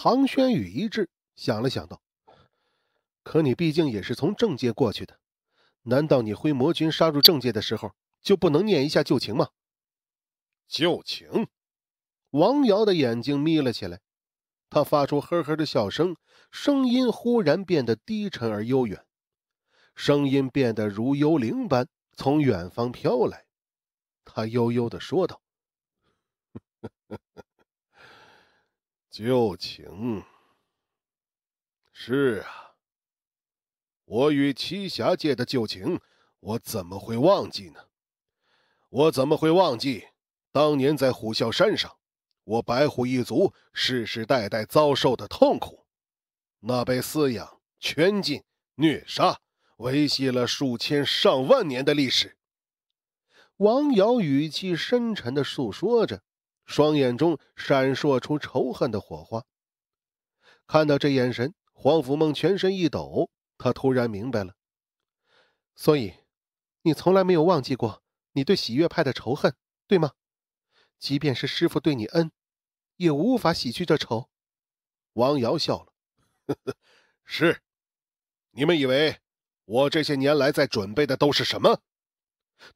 唐轩宇一滞，想了想道：“可你毕竟也是从政界过去的，难道你挥魔军杀入政界的时候就不能念一下旧情吗？”旧情，王瑶的眼睛眯了起来，他发出呵呵的笑声，声音忽然变得低沉而悠远，声音变得如幽灵般从远方飘来，他悠悠地说道。旧情。是啊，我与七侠界的旧情，我怎么会忘记呢？我怎么会忘记当年在虎啸山上，我白虎一族世世代代遭受的痛苦，那被饲养、圈禁、虐杀，维系了数千上万年的历史。王瑶语气深沉的诉说着。双眼中闪烁出仇恨的火花。看到这眼神，黄甫梦全身一抖，他突然明白了。所以，你从来没有忘记过你对喜悦派的仇恨，对吗？即便是师傅对你恩，也无法洗去这仇。王瑶笑了：“ 是，你们以为我这些年来在准备的都是什么？”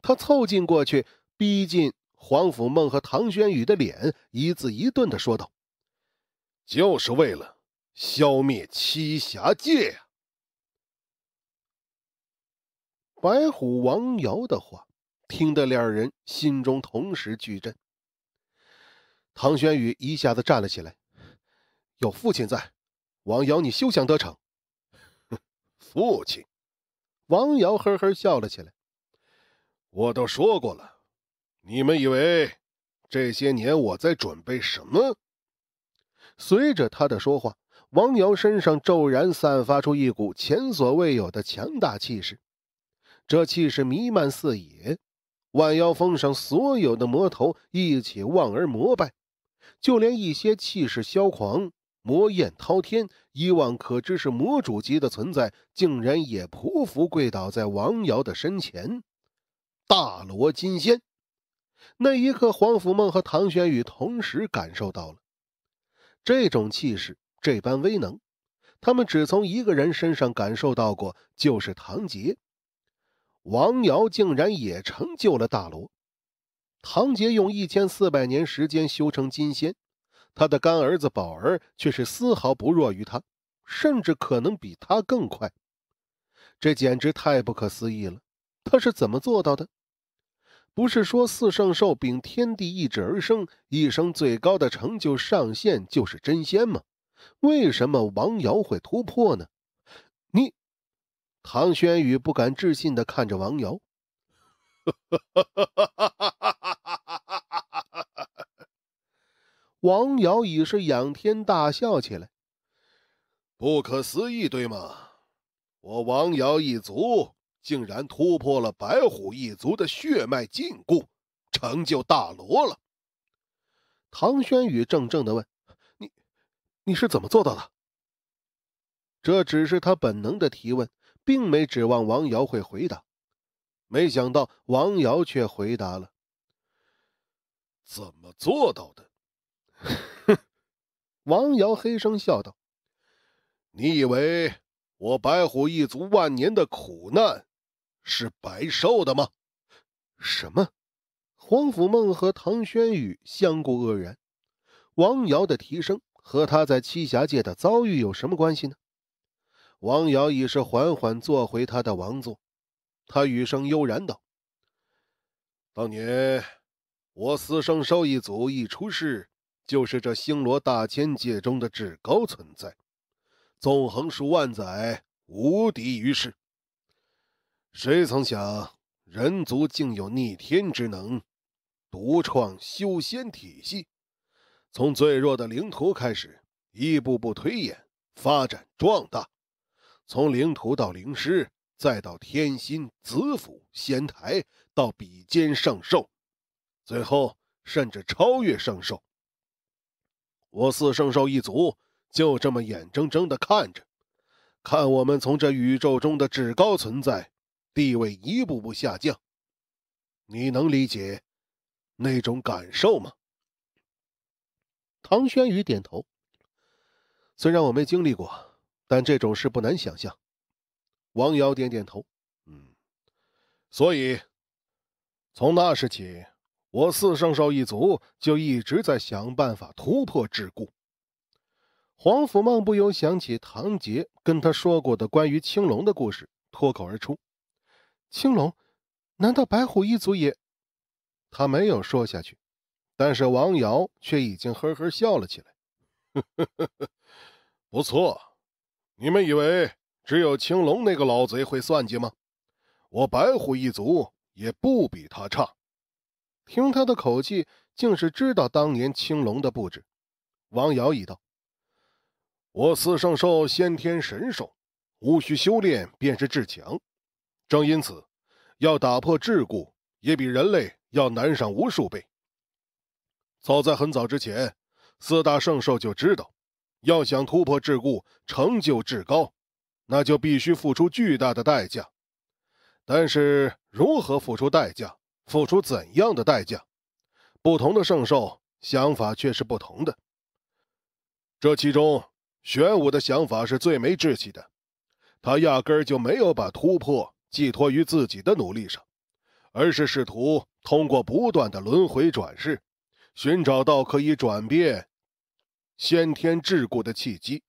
他凑近过去，逼近。黄甫梦和唐轩宇的脸一字一顿的说道：“就是为了消灭七侠界呀！”白虎王瑶的话听得两人心中同时巨震。唐轩宇一下子站了起来：“有父亲在，王瑶你休想得逞！”“ 父亲！”王瑶呵呵笑了起来：“我都说过了。”你们以为这些年我在准备什么？随着他的说话，王瑶身上骤然散发出一股前所未有的强大气势，这气势弥漫四野，万妖峰上所有的魔头一起望而膜拜，就连一些气势嚣狂、魔焰滔天、以往可知是魔主级的存在，竟然也匍匐跪倒在王瑶的身前，大罗金仙。那一刻，黄甫梦和唐玄宇同时感受到了这种气势、这般威能。他们只从一个人身上感受到过，就是唐杰。王瑶竟然也成就了大罗。唐杰用一千四百年时间修成金仙，他的干儿子宝儿却是丝毫不弱于他，甚至可能比他更快。这简直太不可思议了！他是怎么做到的？不是说四圣兽秉天地意志而生，一生最高的成就上限就是真仙吗？为什么王瑶会突破呢？你，唐轩宇不敢置信的看着王瑶。王瑶已是仰天大笑起来。不可思议，对吗？我王瑶一族。竟然突破了白虎一族的血脉禁锢，成就大罗了。唐轩宇怔怔的问：“你，你是怎么做到的？”这只是他本能的提问，并没指望王瑶会回答。没想到王瑶却回答了：“怎么做到的？”哼，王瑶黑声笑道：“你以为我白虎一族万年的苦难？”是白受的吗？什么？皇甫梦和唐轩宇相顾愕然。王瑶的提升和他在七侠界的遭遇有什么关系呢？王瑶已是缓缓坐回他的王座，他语声悠然道：“当年我四生兽一族一出世，就是这星罗大千界中的至高存在，纵横数万载，无敌于世。”谁曾想，人族竟有逆天之能，独创修仙体系，从最弱的灵徒开始，一步步推演发展壮大，从灵徒到灵师，再到天心、紫府、仙台，到比肩圣兽，最后甚至超越圣兽。我四圣兽一族就这么眼睁睁地看着，看我们从这宇宙中的至高存在。地位一步步下降，你能理解那种感受吗？唐轩宇点头。虽然我没经历过，但这种事不难想象。王瑶点点头，嗯。所以，从那时起，我四圣兽一族就一直在想办法突破桎梏。黄甫梦不由想起唐杰跟他说过的关于青龙的故事，脱口而出。青龙，难道白虎一族也？他没有说下去，但是王瑶却已经呵呵笑了起来。呵呵呵呵，不错，你们以为只有青龙那个老贼会算计吗？我白虎一族也不比他差。听他的口气，竟是知道当年青龙的布置。王瑶一道：“我四圣兽先天神兽，无需修炼便是至强。正因此，要打破桎梏也比人类要难上无数倍。早在很早之前，四大圣兽就知道，要想突破桎梏，成就至高，那就必须付出巨大的代价。但是如何付出代价，付出怎样的代价，不同的圣兽想法却是不同的。这其中，玄武的想法是最没志气的，他压根儿就没有把突破。寄托于自己的努力上，而是试图通过不断的轮回转世，寻找到可以转变先天桎梏的契机。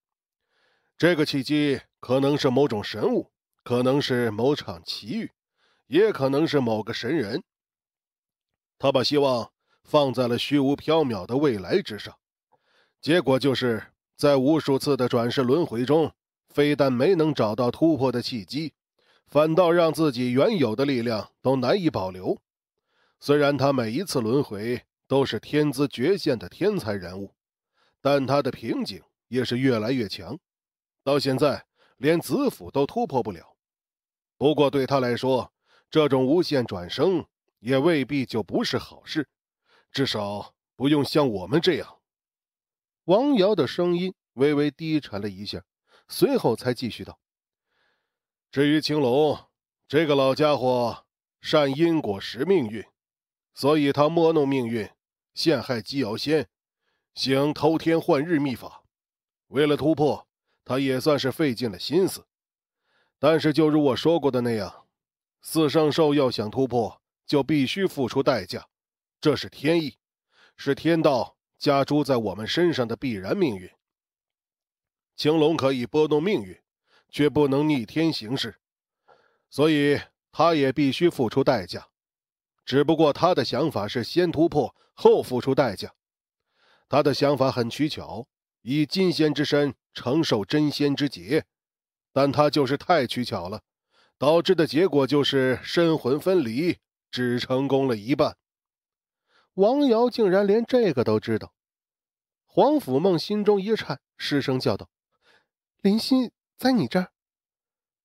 这个契机可能是某种神物，可能是某场奇遇，也可能是某个神人。他把希望放在了虚无缥缈的未来之上，结果就是在无数次的转世轮回中，非但没能找到突破的契机。反倒让自己原有的力量都难以保留。虽然他每一次轮回都是天资绝现的天才人物，但他的瓶颈也是越来越强，到现在连子府都突破不了。不过对他来说，这种无限转生也未必就不是好事，至少不用像我们这样。王瑶的声音微微低沉了一下，随后才继续道。至于青龙这个老家伙，善因果识命运，所以他摸弄命运，陷害姬瑶仙，行偷天换日秘法。为了突破，他也算是费尽了心思。但是，就如我说过的那样，四圣兽要想突破，就必须付出代价，这是天意，是天道加诸在我们身上的必然命运。青龙可以拨弄命运。却不能逆天行事，所以他也必须付出代价。只不过他的想法是先突破，后付出代价。他的想法很取巧，以金仙之身承受真仙之劫，但他就是太取巧了，导致的结果就是身魂分离，只成功了一半。王瑶竟然连这个都知道，黄甫梦心中一颤，失声叫道：“林心！”在你这儿，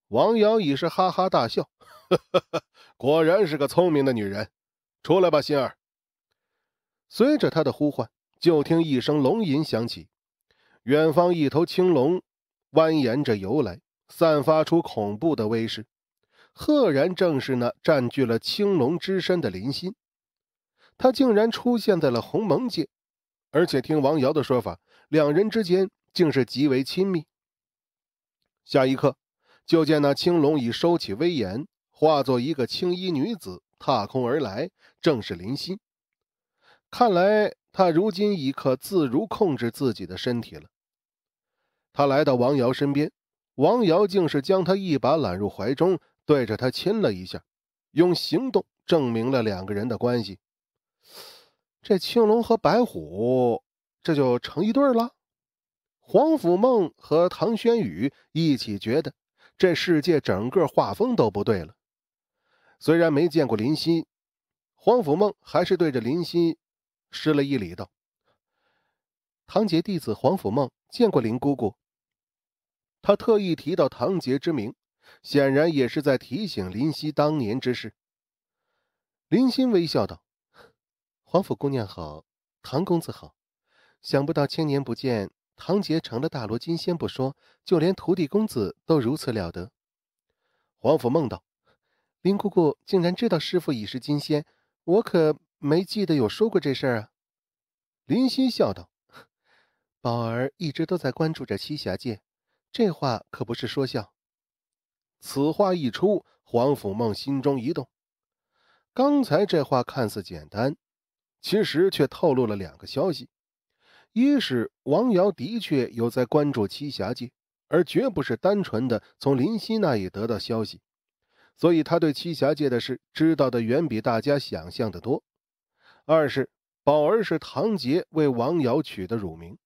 王瑶已是哈哈大笑，呵呵呵，果然是个聪明的女人。出来吧，心儿。随着他的呼唤，就听一声龙吟响起，远方一头青龙蜿蜒着游来，散发出恐怖的威势，赫然正是那占据了青龙之身的林心。他竟然出现在了鸿蒙界，而且听王瑶的说法，两人之间竟是极为亲密。下一刻，就见那青龙已收起威严，化作一个青衣女子踏空而来，正是林心。看来他如今已可自如控制自己的身体了。他来到王瑶身边，王瑶竟是将他一把揽入怀中，对着他亲了一下，用行动证明了两个人的关系。这青龙和白虎这就成一对了。黄甫梦和唐轩宇一起觉得，这世界整个画风都不对了。虽然没见过林夕，黄甫梦还是对着林夕施了一礼，道：“唐杰弟子黄甫梦见过林姑姑。”他特意提到唐杰之名，显然也是在提醒林夕当年之事。林夕微笑道：“黄甫姑娘好，唐公子好，想不到千年不见。”唐杰成了大罗金仙不说，就连徒弟公子都如此了得。黄甫梦道：“林姑姑竟然知道师傅已是金仙，我可没记得有说过这事儿啊。”林夕笑道：“宝儿一直都在关注着栖霞界，这话可不是说笑。”此话一出，黄甫梦心中一动。刚才这话看似简单，其实却透露了两个消息。一是王瑶的确有在关注七侠界，而绝不是单纯的从林夕那里得到消息，所以他对七侠界的事知道的远比大家想象的多。二是宝儿是唐杰为王瑶取的乳名，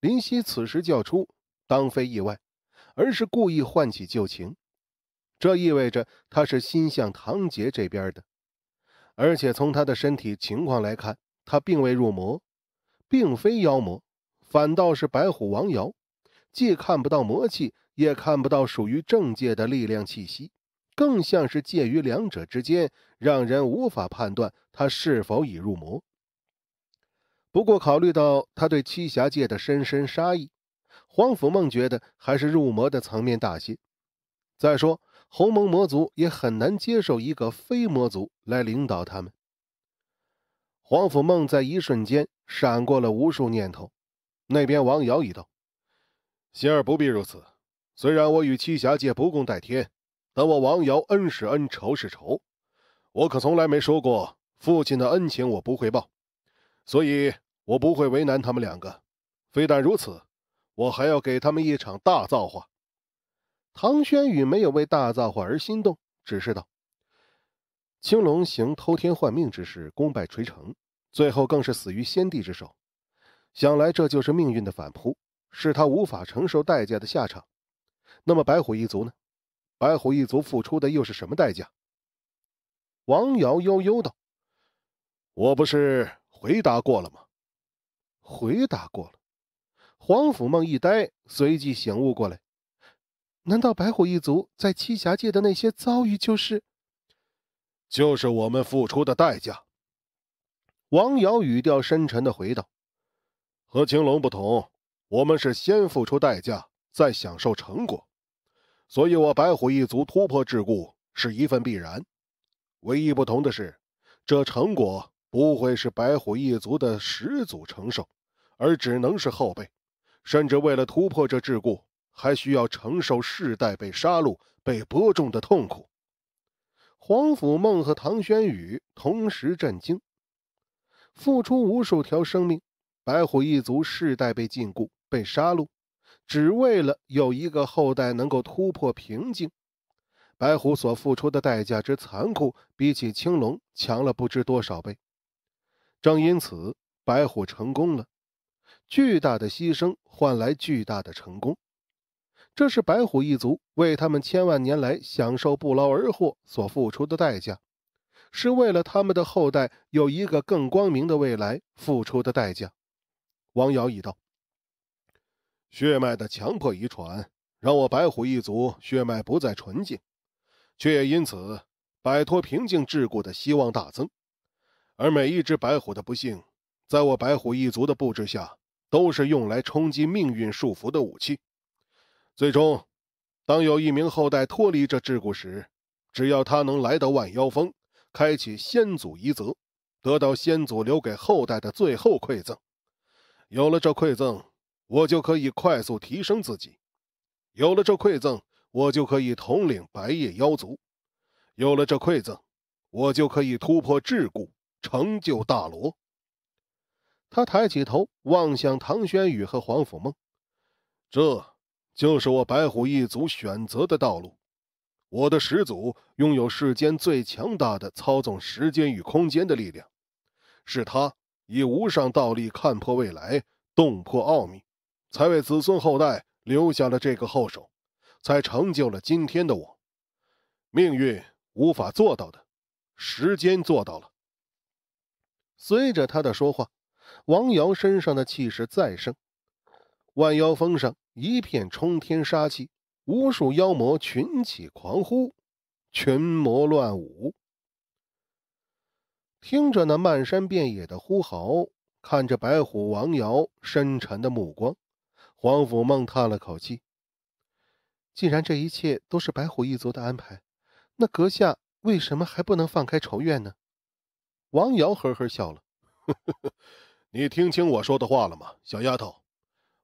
林夕此时叫出，当非意外，而是故意唤起旧情，这意味着他是心向唐杰这边的，而且从他的身体情况来看，他并未入魔。并非妖魔，反倒是白虎王瑶，既看不到魔气，也看不到属于正界的力量气息，更像是介于两者之间，让人无法判断他是否已入魔。不过，考虑到他对七侠界的深深杀意，黄甫梦觉得还是入魔的层面大些。再说，鸿蒙魔族也很难接受一个非魔族来领导他们。黄甫梦在一瞬间闪过了无数念头，那边王瑶已道：“仙儿不必如此。虽然我与七侠界不共戴天，但我王瑶恩是恩，仇是仇，我可从来没说过父亲的恩情我不会报，所以我不会为难他们两个。非但如此，我还要给他们一场大造化。”唐轩宇没有为大造化而心动，只是道：“青龙行偷天换命之事，功败垂成。”最后更是死于先帝之手，想来这就是命运的反扑，是他无法承受代价的下场。那么白虎一族呢？白虎一族付出的又是什么代价？王瑶悠悠道：“我不是回答过了吗？回答过了。”黄甫梦一呆，随即醒悟过来：“难道白虎一族在栖霞界的那些遭遇，就是……就是我们付出的代价？”王瑶语调深沉的回道：“和青龙不同，我们是先付出代价，再享受成果。所以，我白虎一族突破桎梏是一份必然。唯一不同的是，这成果不会是白虎一族的始祖承受，而只能是后辈。甚至为了突破这桎梏，还需要承受世代被杀戮、被播种的痛苦。”黄甫梦和唐轩宇同时震惊。付出无数条生命，白虎一族世代被禁锢、被杀戮，只为了有一个后代能够突破瓶颈。白虎所付出的代价之残酷，比起青龙强了不知多少倍。正因此，白虎成功了。巨大的牺牲换来巨大的成功，这是白虎一族为他们千万年来享受不劳而获所付出的代价。是为了他们的后代有一个更光明的未来付出的代价。王瑶已道，血脉的强迫遗传让我白虎一族血脉不再纯净，却也因此摆脱平静桎梏的希望大增。而每一只白虎的不幸，在我白虎一族的布置下，都是用来冲击命运束缚的武器。最终，当有一名后代脱离这桎梏时，只要他能来到万妖峰。开启先祖遗泽，得到先祖留给后代的最后馈赠。有了这馈赠，我就可以快速提升自己；有了这馈赠，我就可以统领白夜妖族；有了这馈赠，我就可以突破桎梏，成就大罗。他抬起头，望向唐轩宇和黄甫梦，这就是我白虎一族选择的道路。我的始祖拥有世间最强大的操纵时间与空间的力量，是他以无上道力看破未来、洞破奥秘，才为子孙后代留下了这个后手，才成就了今天的我。命运无法做到的，时间做到了。随着他的说话，王瑶身上的气势再生，万妖峰上一片冲天杀气。无数妖魔群起狂呼，群魔乱舞。听着那漫山遍野的呼嚎，看着白虎王瑶深沉的目光，黄甫梦叹了口气。既然这一切都是白虎一族的安排，那阁下为什么还不能放开仇怨呢？王瑶呵呵笑了：“ 你听清我说的话了吗，小丫头？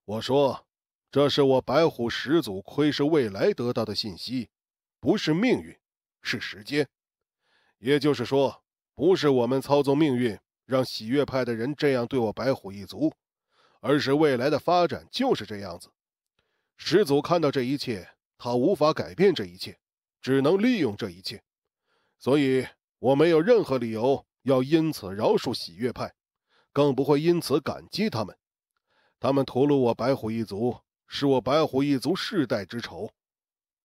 我说。”这是我白虎始祖窥视未来得到的信息，不是命运，是时间。也就是说，不是我们操纵命运，让喜悦派的人这样对我白虎一族，而是未来的发展就是这样子。始祖看到这一切，他无法改变这一切，只能利用这一切。所以，我没有任何理由要因此饶恕喜悦派，更不会因此感激他们。他们屠戮我白虎一族。是我白虎一族世代之仇，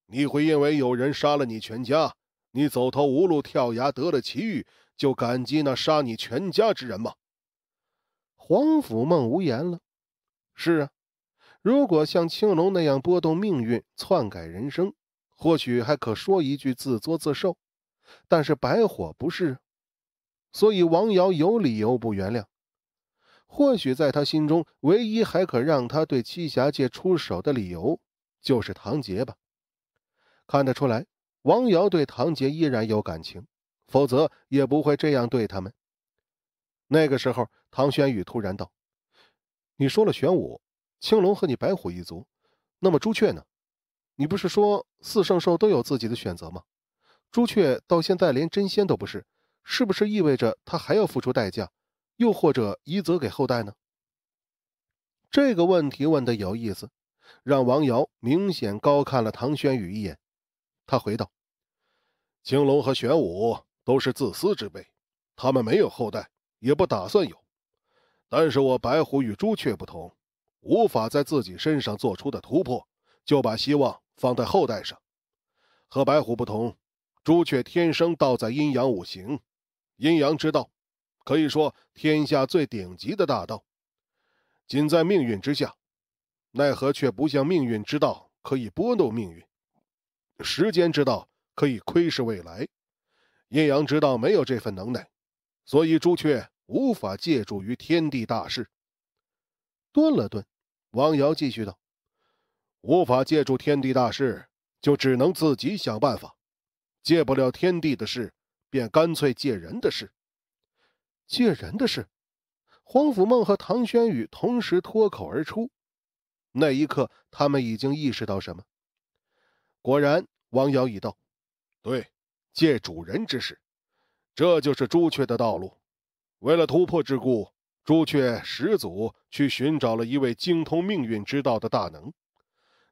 你会因为有人杀了你全家，你走投无路跳崖得了奇遇，就感激那杀你全家之人吗？皇甫梦无言了。是啊，如果像青龙那样波动命运、篡改人生，或许还可说一句自作自受。但是白虎不是，所以王瑶有理由不原谅。或许在他心中，唯一还可让他对七侠界出手的理由，就是唐杰吧。看得出来，王瑶对唐杰依然有感情，否则也不会这样对他们。那个时候，唐轩宇突然道：“你说了玄武、青龙和你白虎一族，那么朱雀呢？你不是说四圣兽都有自己的选择吗？朱雀到现在连真仙都不是，是不是意味着他还要付出代价？”又或者遗泽给后代呢？这个问题问的有意思，让王瑶明显高看了唐轩宇一眼。他回道：“青龙和玄武都是自私之辈，他们没有后代，也不打算有。但是我白虎与朱雀不同，无法在自己身上做出的突破，就把希望放在后代上。和白虎不同，朱雀天生道在阴阳五行，阴阳之道。”可以说，天下最顶级的大道，仅在命运之下。奈何却不像命运之道可以拨弄命运，时间之道可以窥视未来，阴阳之道没有这份能耐，所以朱雀无法借助于天地大势。顿了顿，王瑶继续道：“无法借助天地大势，就只能自己想办法。借不了天地的事，便干脆借人的事。”借人的事，黄甫梦和唐轩宇同时脱口而出。那一刻，他们已经意识到什么。果然，王瑶已道：“对，借主人之事，这就是朱雀的道路。为了突破桎梏，朱雀始祖去寻找了一位精通命运之道的大能。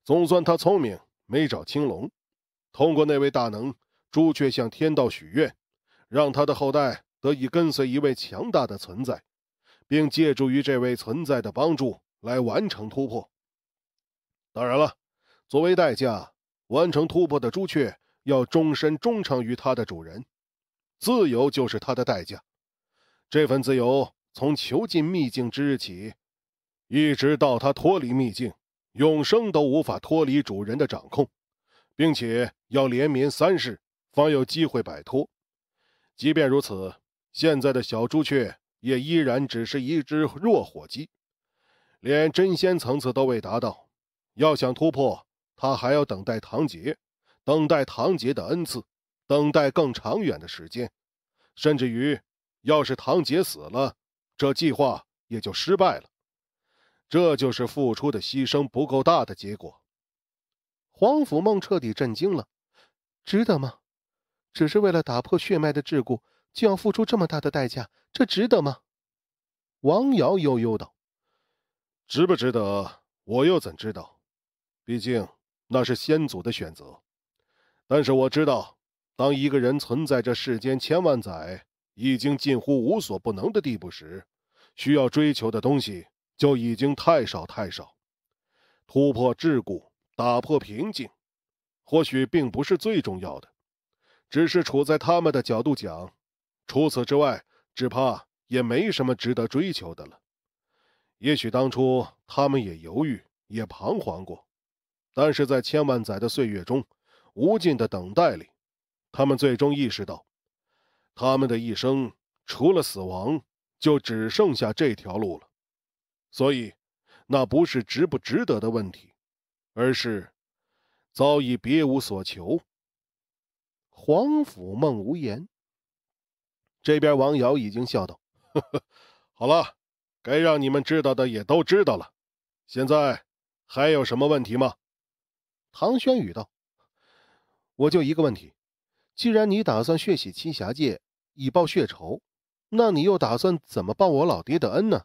总算他聪明，没找青龙。通过那位大能，朱雀向天道许愿，让他的后代。”得以跟随一位强大的存在，并借助于这位存在的帮助来完成突破。当然了，作为代价，完成突破的朱雀要终身忠诚于它的主人。自由就是它的代价。这份自由，从囚禁秘境之日起，一直到它脱离秘境，永生都无法脱离主人的掌控，并且要连绵三世方有机会摆脱。即便如此。现在的小朱雀也依然只是一只弱火鸡，连真仙层次都未达到。要想突破，他还要等待唐杰，等待唐杰的恩赐，等待更长远的时间。甚至于，要是唐杰死了，这计划也就失败了。这就是付出的牺牲不够大的结果。黄甫梦彻底震惊了，值得吗？只是为了打破血脉的桎梏？就要付出这么大的代价，这值得吗？王瑶悠悠道：“值不值得，我又怎知道？毕竟那是先祖的选择。但是我知道，当一个人存在这世间千万载，已经近乎无所不能的地步时，需要追求的东西就已经太少太少。突破桎梏，打破瓶颈，或许并不是最重要的，只是处在他们的角度讲。”除此之外，只怕也没什么值得追求的了。也许当初他们也犹豫、也彷徨过，但是在千万载的岁月中，无尽的等待里，他们最终意识到，他们的一生除了死亡，就只剩下这条路了。所以，那不是值不值得的问题，而是早已别无所求。皇甫梦无言。这边王瑶已经笑道：“呵呵，好了，该让你们知道的也都知道了，现在还有什么问题吗？”唐轩宇道：“我就一个问题，既然你打算血洗七侠界以报血仇，那你又打算怎么报我老爹的恩呢？”